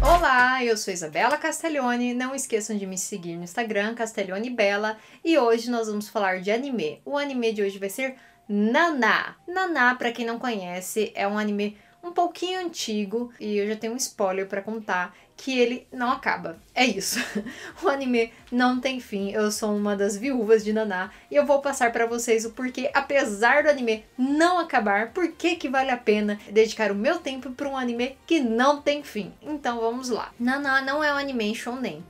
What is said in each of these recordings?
Olá, eu sou Isabela Castelloni. Não esqueçam de me seguir no Instagram, Castelloni Bela. E hoje nós vamos falar de anime. O anime de hoje vai ser Naná. Naná, para quem não conhece, é um anime um pouquinho antigo e eu já tenho um spoiler para contar que ele não acaba. É isso. o anime não tem fim. Eu sou uma das viúvas de Naná e eu vou passar para vocês o porquê, apesar do anime não acabar, por que que vale a pena dedicar o meu tempo para um anime que não tem fim. Então vamos lá. Naná não é um anime shonen.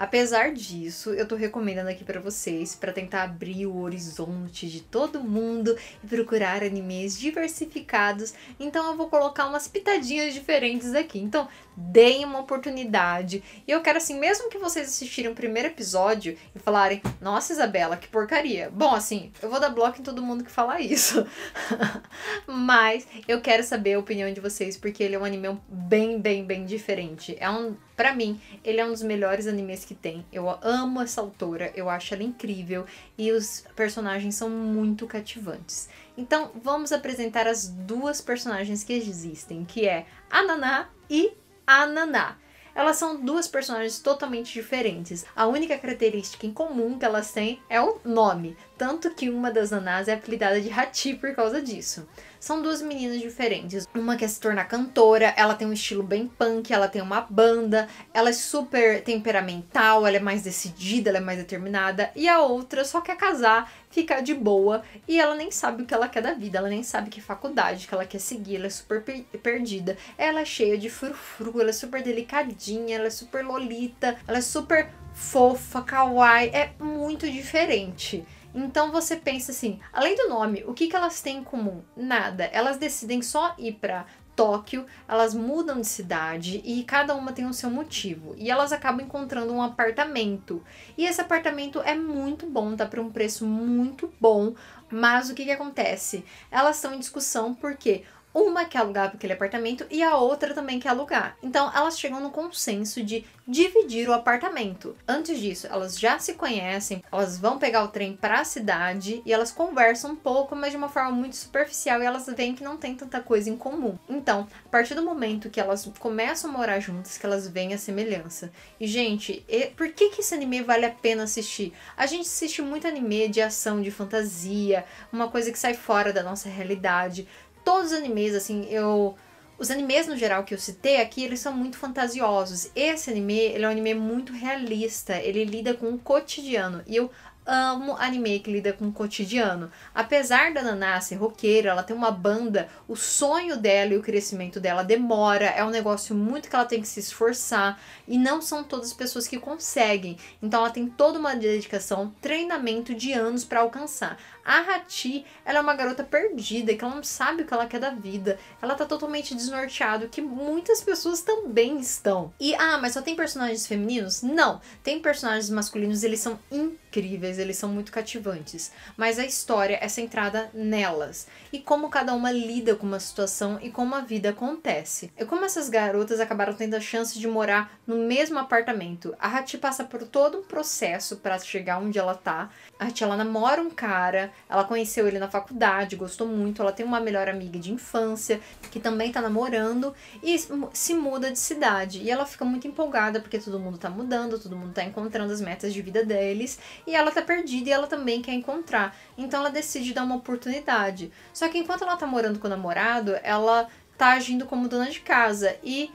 Apesar disso, eu tô recomendando aqui para vocês para tentar abrir o horizonte de todo mundo e procurar animes diversificados. Então eu vou colocar umas pitadinhas diferentes aqui. Então, deem uma oportunidade. E eu quero assim, mesmo que vocês assistirem o primeiro episódio e falarem: "Nossa, Isabela, que porcaria". Bom, assim, eu vou dar bloco em todo mundo que falar isso. Mas eu quero saber a opinião de vocês porque ele é um anime bem, bem, bem diferente. É um para mim, ele é um dos melhores animes que tem. Eu amo essa autora, eu acho ela incrível e os personagens são muito cativantes. Então, vamos apresentar as duas personagens que existem, que é a Naná e a Naná. Elas são duas personagens totalmente diferentes. A única característica em comum que elas têm é o nome, tanto que uma das Nanás é apelidada de Hati por causa disso. São duas meninas diferentes. Uma quer se tornar cantora, ela tem um estilo bem punk, ela tem uma banda, ela é super temperamental, ela é mais decidida, ela é mais determinada. E a outra só quer casar, ficar de boa e ela nem sabe o que ela quer da vida, ela nem sabe que faculdade que ela quer seguir, ela é super per perdida. Ela é cheia de frufru, ela é super delicadinha, ela é super lolita, ela é super fofa, kawaii, é muito diferente. Então você pensa assim, além do nome, o que, que elas têm em comum? Nada. Elas decidem só ir para Tóquio, elas mudam de cidade e cada uma tem o seu motivo. E elas acabam encontrando um apartamento. E esse apartamento é muito bom, tá para um preço muito bom. Mas o que, que acontece? Elas estão em discussão porque uma quer alugar aquele apartamento e a outra também quer alugar. Então elas chegam no consenso de dividir o apartamento. Antes disso, elas já se conhecem, elas vão pegar o trem para a cidade e elas conversam um pouco, mas de uma forma muito superficial e elas veem que não tem tanta coisa em comum. Então, a partir do momento que elas começam a morar juntas, que elas veem a semelhança. E gente, e por que que esse anime vale a pena assistir? A gente assiste muito anime de ação, de fantasia, uma coisa que sai fora da nossa realidade todos os animes, assim, eu. Os animes no geral que eu citei aqui, eles são muito fantasiosos. Esse anime, ele é um anime muito realista, ele lida com o cotidiano. E eu amo anime que lida com o cotidiano. Apesar da Naná ser roqueira, ela tem uma banda, o sonho dela e o crescimento dela demora, é um negócio muito que ela tem que se esforçar e não são todas as pessoas que conseguem. Então ela tem toda uma dedicação, treinamento de anos para alcançar. A Hati, ela é uma garota perdida, que ela não sabe o que ela quer da vida. Ela tá totalmente desnorteada, que muitas pessoas também estão. E ah, mas só tem personagens femininos? Não, tem personagens masculinos, eles são incríveis eles são muito cativantes, mas a história é centrada nelas e como cada uma lida com uma situação e como a vida acontece. É como essas garotas acabaram tendo a chance de morar no mesmo apartamento. A Hati passa por todo um processo para chegar onde ela tá. A Hati ela namora um cara, ela conheceu ele na faculdade, gostou muito, ela tem uma melhor amiga de infância que também tá namorando e se muda de cidade e ela fica muito empolgada porque todo mundo tá mudando, todo mundo tá encontrando as metas de vida deles e ela tá tá perdida e ela também quer encontrar. Então ela decide dar uma oportunidade. Só que enquanto ela tá morando com o namorado, ela tá agindo como dona de casa e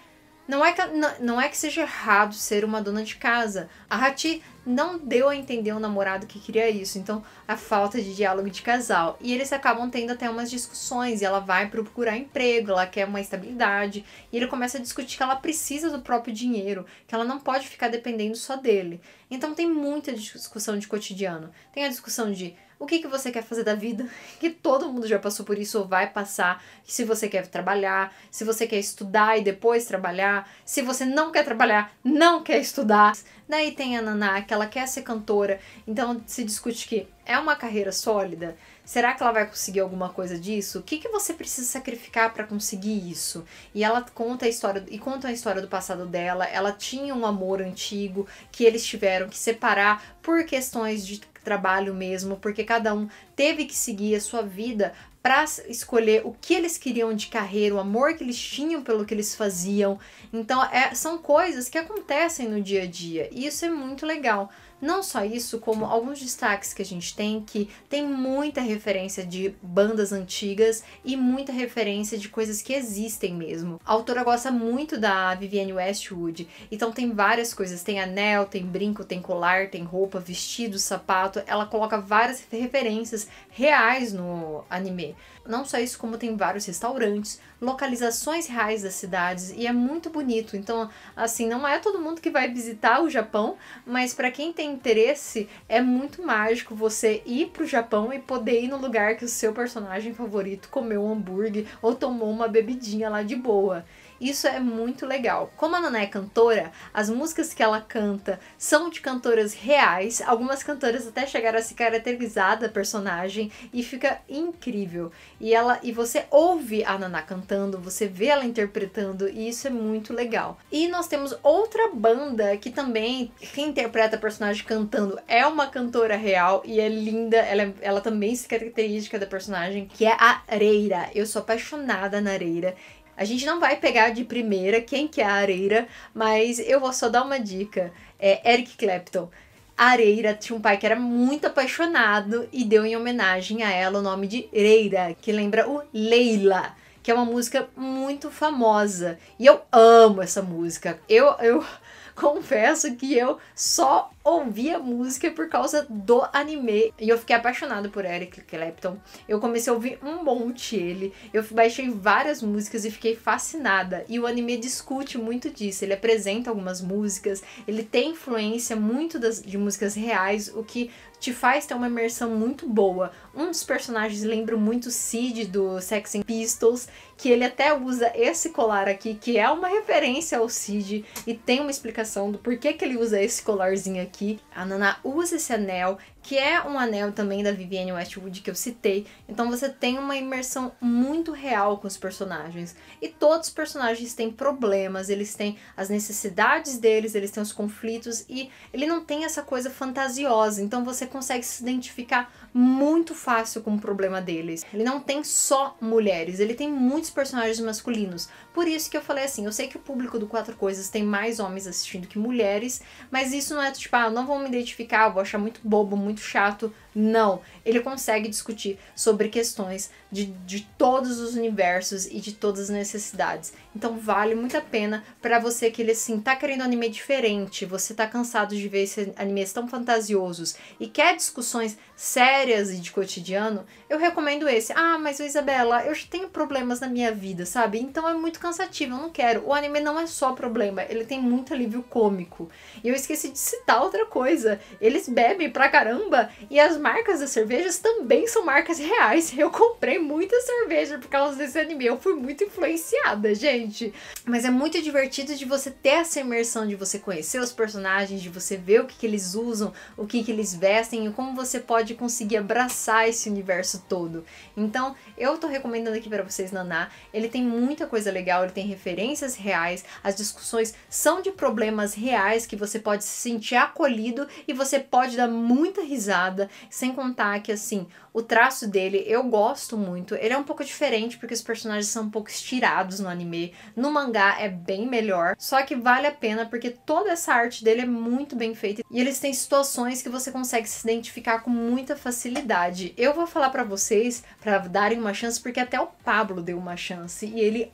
não é que, não, não é que seja errado ser uma dona de casa. A Hati não deu a entender o namorado que queria isso, então a falta de diálogo de casal. E eles acabam tendo até umas discussões, e ela vai procurar emprego, ela quer uma estabilidade, e ele começa a discutir que ela precisa do próprio dinheiro, que ela não pode ficar dependendo só dele. Então tem muita discussão de cotidiano. Tem a discussão de o que, que você quer fazer da vida, que todo mundo já passou por isso ou vai passar, se você quer trabalhar, se você quer estudar e depois trabalhar, se você não quer trabalhar, não quer estudar. Daí tem a Naná, que ela quer ser cantora, então se discute que é uma carreira sólida, Será que ela vai conseguir alguma coisa disso? O que, que você precisa sacrificar para conseguir isso? E ela conta a história e conta a história do passado dela. Ela tinha um amor antigo que eles tiveram que separar por questões de trabalho mesmo, porque cada um teve que seguir a sua vida para escolher o que eles queriam de carreira, o amor que eles tinham pelo que eles faziam. Então, é, são coisas que acontecem no dia a dia e isso é muito legal. Não só isso, como alguns destaques que a gente tem que tem muita referência de bandas antigas e muita referência de coisas que existem mesmo. A autora gosta muito da Vivienne Westwood, então tem várias coisas, tem anel, tem brinco, tem colar, tem roupa, vestido, sapato, ela coloca várias referências reais no anime não só isso, como tem vários restaurantes, localizações reais das cidades e é muito bonito. Então, assim, não é todo mundo que vai visitar o Japão, mas para quem tem interesse, é muito mágico você ir pro Japão e poder ir no lugar que o seu personagem favorito comeu um hambúrguer ou tomou uma bebidinha lá de boa. Isso é muito legal. Como a Naná é cantora, as músicas que ela canta são de cantoras reais. Algumas cantoras até chegaram a se caracterizar da personagem e fica incrível. E ela e você ouve a Naná cantando, você vê ela interpretando e isso é muito legal. E nós temos outra banda que também interpreta a personagem cantando é uma cantora real e é linda. Ela, é, ela também se caracteriza da personagem, que é a Areira. Eu sou apaixonada na Areira. A gente não vai pegar de primeira quem que é a areira, mas eu vou só dar uma dica. É Eric Clapton. A areira tinha um pai que era muito apaixonado e deu em homenagem a ela o nome de Reira, que lembra o Leila, que é uma música muito famosa. E eu amo essa música. Eu, eu confesso que eu só ouvia música por causa do anime e eu fiquei apaixonada por Eric Clapton. Eu comecei a ouvir um monte ele, eu baixei várias músicas e fiquei fascinada. E o anime discute muito disso, ele apresenta algumas músicas, ele tem influência muito das, de músicas reais, o que te faz ter uma imersão muito boa. Um dos personagens lembra muito Sid do Sex and Pistols que ele até usa esse colar aqui, que é uma referência ao Cid, e tem uma explicação do porquê que ele usa esse colarzinho aqui. A Nana usa esse anel, que é um anel também da Vivienne Westwood que eu citei. Então você tem uma imersão muito real com os personagens. E todos os personagens têm problemas, eles têm as necessidades deles, eles têm os conflitos e ele não tem essa coisa fantasiosa. Então você consegue se identificar muito fácil com o problema deles. Ele não tem só mulheres, ele tem muitos muitos personagens masculinos. Por isso que eu falei assim, eu sei que o público do Quatro Coisas tem mais homens assistindo que mulheres, mas isso não é tipo, ah, não vou me identificar, vou achar muito bobo, muito chato. Não. Ele consegue discutir sobre questões de, de todos os universos e de todas as necessidades. Então vale muito a pena para você que ele assim tá querendo um anime diferente, você tá cansado de ver esses animes tão fantasiosos e quer discussões sérias e de cotidiano, eu recomendo esse. Ah, mas Isabela, eu já tenho problemas na minha vida, sabe? Então é muito cansativo, eu não quero. O anime não é só problema, ele tem muito alívio cômico. E eu esqueci de citar outra coisa. Eles bebem pra caramba e as marcas das cervejas também são marcas reais. Eu comprei muita cerveja por causa desse anime. Eu fui muito influenciada, gente. Mas é muito divertido de você ter essa imersão, de você conhecer os personagens, de você ver o que, que eles usam, o que, que eles vestem e como você pode conseguir abraçar esse universo todo. Então, eu tô recomendando aqui para vocês Naná. Ele tem muita coisa legal, ele tem referências reais, as discussões são de problemas reais que você pode se sentir acolhido e você pode dar muita risada. Sem contar que, assim, o traço dele eu gosto muito. Ele é um pouco diferente porque os personagens são um pouco estirados no anime. No mangá é bem melhor. Só que vale a pena porque toda essa arte dele é muito bem feita. E eles têm situações que você consegue se identificar com muita facilidade. Eu vou falar para vocês, para darem uma chance, porque até o Pablo deu uma chance. E ele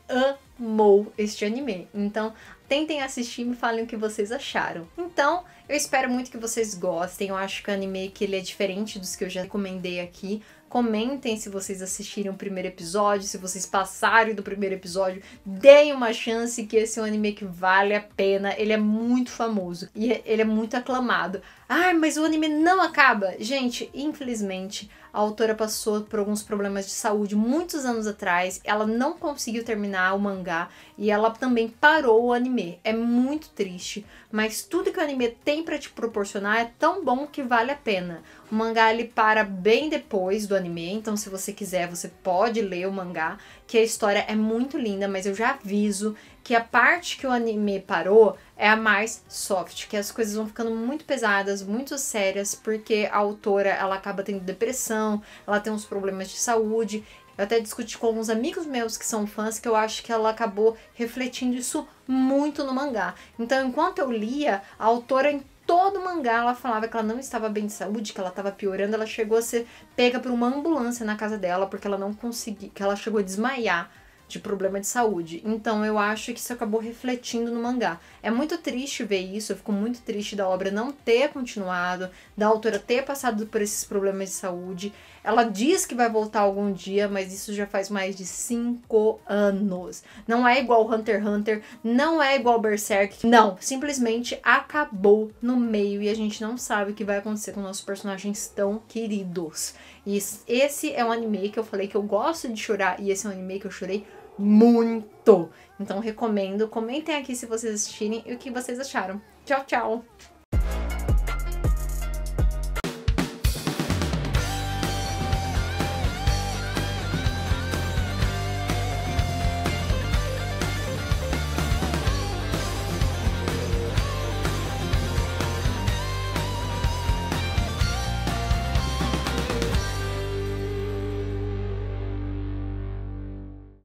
amou este anime. Então, tentem assistir e me falem o que vocês acharam. Então, eu espero muito que vocês gostem. Eu acho que o anime que ele é diferente dos que eu já recomendei aqui. Comentem se vocês assistiram o primeiro episódio, se vocês passaram do primeiro episódio, deem uma chance que esse é um anime que vale a pena. Ele é muito famoso e ele é muito aclamado. Ai, mas o anime não acaba. Gente, infelizmente, a autora passou por alguns problemas de saúde muitos anos atrás. Ela não conseguiu terminar o mangá e ela também parou o anime. É muito triste, mas tudo que o anime tem para te proporcionar é tão bom que vale a pena. O mangá ele para bem depois do anime, então se você quiser, você pode ler o mangá, que a história é muito linda, mas eu já aviso que a parte que o anime parou é a mais soft, que as coisas vão ficando muito pesadas, muito sérias, porque a autora ela acaba tendo depressão, ela tem uns problemas de saúde eu até discuti com alguns amigos meus que são fãs que eu acho que ela acabou refletindo isso muito no mangá. Então, enquanto eu lia, a autora em todo o mangá ela falava que ela não estava bem de saúde, que ela estava piorando, ela chegou a ser pega por uma ambulância na casa dela porque ela não conseguia, que ela chegou a desmaiar de problema de saúde. Então eu acho que isso acabou refletindo no mangá. É muito triste ver isso, eu fico muito triste da obra não ter continuado, da autora ter passado por esses problemas de saúde. Ela diz que vai voltar algum dia, mas isso já faz mais de 5 anos. Não é igual Hunter x Hunter, não é igual Berserk, não. Simplesmente acabou no meio e a gente não sabe o que vai acontecer com nossos personagens tão queridos. E esse é um anime que eu falei que eu gosto de chorar e esse é um anime que eu chorei muito. Então recomendo. Comentem aqui se vocês assistirem e o que vocês acharam. Tchau, tchau!